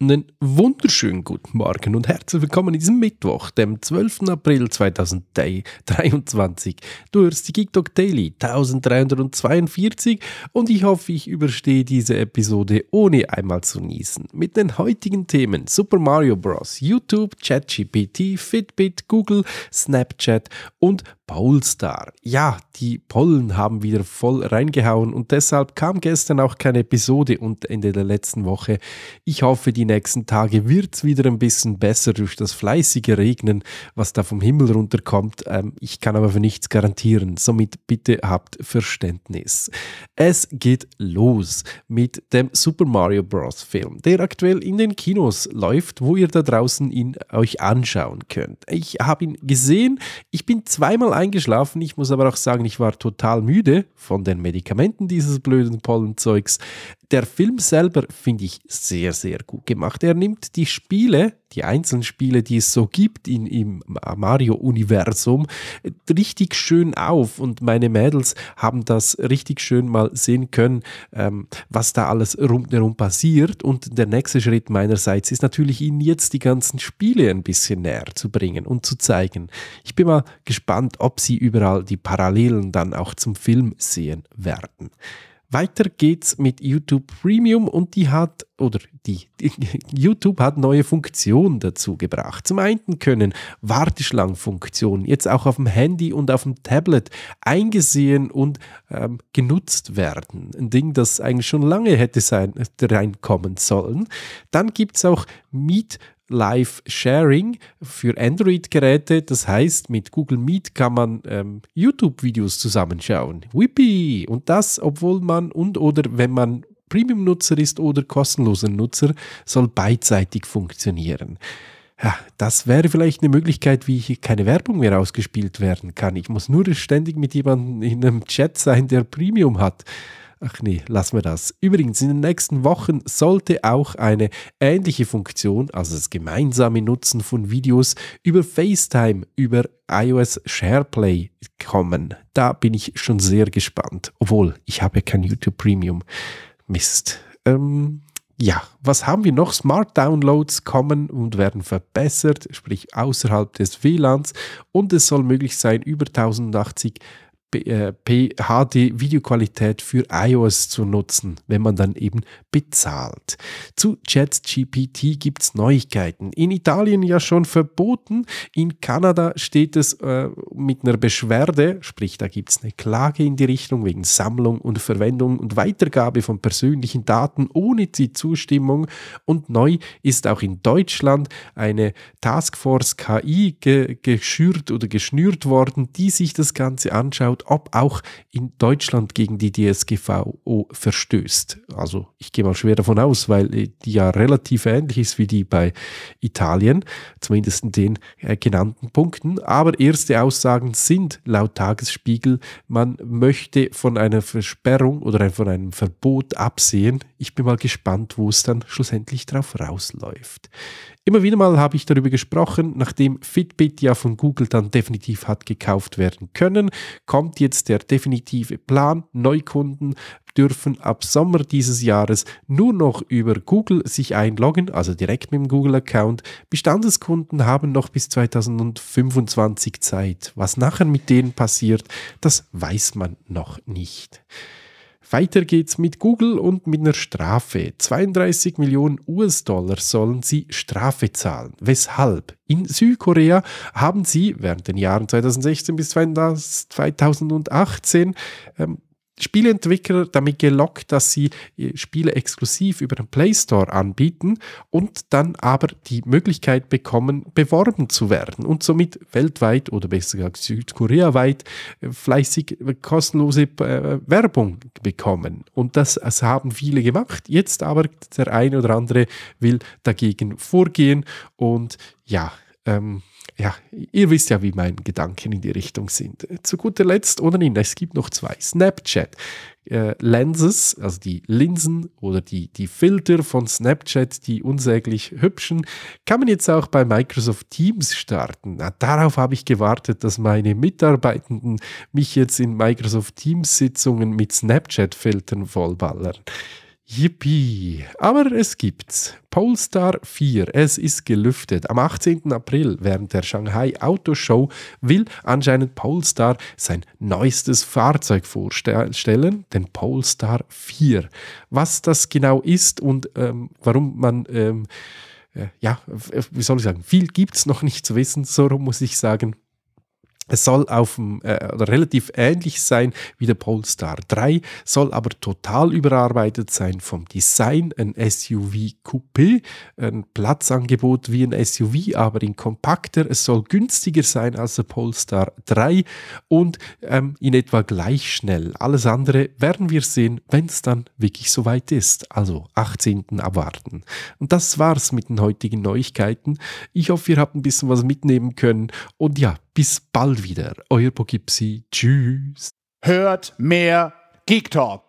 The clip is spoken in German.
Einen wunderschönen guten Morgen und herzlich willkommen in diesem Mittwoch, dem 12. April 2023, Du hörst die TikTok Daily 1342 und ich hoffe, ich überstehe diese Episode ohne einmal zu niesen. Mit den heutigen Themen Super Mario Bros., YouTube, ChatGPT, Fitbit, Google, Snapchat und Polestar. Ja, die Pollen haben wieder voll reingehauen und deshalb kam gestern auch keine Episode und Ende der letzten Woche. Ich hoffe, die nächsten Tage wird es wieder ein bisschen besser durch das fleißige Regnen, was da vom Himmel runterkommt. Ähm, ich kann aber für nichts garantieren. Somit bitte habt Verständnis. Es geht los mit dem Super Mario Bros. Film, der aktuell in den Kinos läuft, wo ihr da draußen ihn euch anschauen könnt. Ich habe ihn gesehen. Ich bin zweimal eingeschlafen. Ich muss aber auch sagen, ich war total müde von den Medikamenten dieses blöden Pollenzeugs. Der Film selber finde ich sehr, sehr gut gemacht. Er nimmt die Spiele, die einzelnen Spiele, die es so gibt in, im Mario-Universum, richtig schön auf. Und meine Mädels haben das richtig schön mal sehen können, ähm, was da alles rundherum passiert. Und der nächste Schritt meinerseits ist natürlich, ihnen jetzt die ganzen Spiele ein bisschen näher zu bringen und zu zeigen. Ich bin mal gespannt, ob sie überall die Parallelen dann auch zum Film sehen werden. Weiter geht's mit YouTube Premium und die hat, oder die, die, YouTube hat neue Funktionen dazu gebracht. Zum einen können Warteschlangenfunktionen jetzt auch auf dem Handy und auf dem Tablet eingesehen und ähm, genutzt werden. Ein Ding, das eigentlich schon lange hätte sein, reinkommen sollen. Dann gibt's auch Meet Live-Sharing für Android-Geräte. Das heißt, mit Google Meet kann man ähm, YouTube-Videos zusammenschauen. Whippy! Und das, obwohl man und oder wenn man Premium-Nutzer ist oder kostenloser Nutzer, soll beidseitig funktionieren. Ja, das wäre vielleicht eine Möglichkeit, wie hier keine Werbung mehr ausgespielt werden kann. Ich muss nur ständig mit jemandem in einem Chat sein, der Premium hat. Ach nee, lassen wir das. Übrigens, in den nächsten Wochen sollte auch eine ähnliche Funktion, also das gemeinsame Nutzen von Videos über FaceTime, über iOS SharePlay kommen. Da bin ich schon sehr gespannt. Obwohl, ich habe ja kein YouTube Premium. Mist. Ähm, ja, was haben wir noch? Smart Downloads kommen und werden verbessert, sprich außerhalb des WLANs. Und es soll möglich sein, über 1080 HD-Videoqualität äh, für iOS zu nutzen, wenn man dann eben bezahlt. Zu ChatGPT gibt es Neuigkeiten. In Italien ja schon verboten, in Kanada steht es äh, mit einer Beschwerde, sprich da gibt es eine Klage in die Richtung wegen Sammlung und Verwendung und Weitergabe von persönlichen Daten ohne die Zustimmung. Und neu ist auch in Deutschland eine Taskforce KI ge geschürt oder geschnürt worden, die sich das Ganze anschaut schaut, ob auch in Deutschland gegen die DSGVO verstößt. Also ich gehe mal schwer davon aus, weil äh, die ja relativ ähnlich ist wie die bei Italien, zumindest in den äh, genannten Punkten. Aber erste Aussagen sind laut Tagesspiegel, man möchte von einer Versperrung oder von einem Verbot absehen. Ich bin mal gespannt, wo es dann schlussendlich drauf rausläuft. Immer wieder mal habe ich darüber gesprochen, nachdem Fitbit ja von Google dann definitiv hat gekauft werden können, kommt kommt jetzt der definitive Plan. Neukunden dürfen ab Sommer dieses Jahres nur noch über Google sich einloggen, also direkt mit dem Google-Account. Bestandeskunden haben noch bis 2025 Zeit. Was nachher mit denen passiert, das weiß man noch nicht. Weiter geht's mit Google und mit einer Strafe. 32 Millionen US-Dollar sollen sie Strafe zahlen. Weshalb? In Südkorea haben sie während den Jahren 2016 bis 2018 ähm, Spieleentwickler damit gelockt, dass sie äh, Spiele exklusiv über den Play Store anbieten und dann aber die Möglichkeit bekommen, beworben zu werden und somit weltweit oder besser gesagt südkoreaweit äh, fleißig äh, kostenlose Werbung bekommen. Und das haben viele gemacht. Jetzt aber der eine oder andere will dagegen vorgehen und ja, ähm, ja, ihr wisst ja, wie meine Gedanken in die Richtung sind. Zu guter Letzt, ohnehin, es gibt noch zwei. Snapchat. Äh, Lenses, also die Linsen oder die, die Filter von Snapchat, die unsäglich hübschen, kann man jetzt auch bei Microsoft Teams starten. Na, darauf habe ich gewartet, dass meine Mitarbeitenden mich jetzt in Microsoft Teams-Sitzungen mit Snapchat-Filtern vollballern. Yippie. Aber es gibt's. Polestar 4, es ist gelüftet. Am 18. April während der Shanghai Autoshow will anscheinend Polestar sein neuestes Fahrzeug vorstellen, den Polestar 4. Was das genau ist und ähm, warum man... Ähm, äh, ja, wie soll ich sagen, viel gibt es noch nicht zu wissen, so muss ich sagen. Es soll auf, äh, relativ ähnlich sein wie der Polestar 3, soll aber total überarbeitet sein vom Design, ein SUV-Coupé, ein Platzangebot wie ein SUV, aber in kompakter. Es soll günstiger sein als der Polestar 3 und ähm, in etwa gleich schnell. Alles andere werden wir sehen, wenn es dann wirklich soweit ist. Also 18. abwarten. Und das war's mit den heutigen Neuigkeiten. Ich hoffe, ihr habt ein bisschen was mitnehmen können und ja, bis bald wieder. Euer Pogipsi. Tschüss. Hört mehr Geek Talk.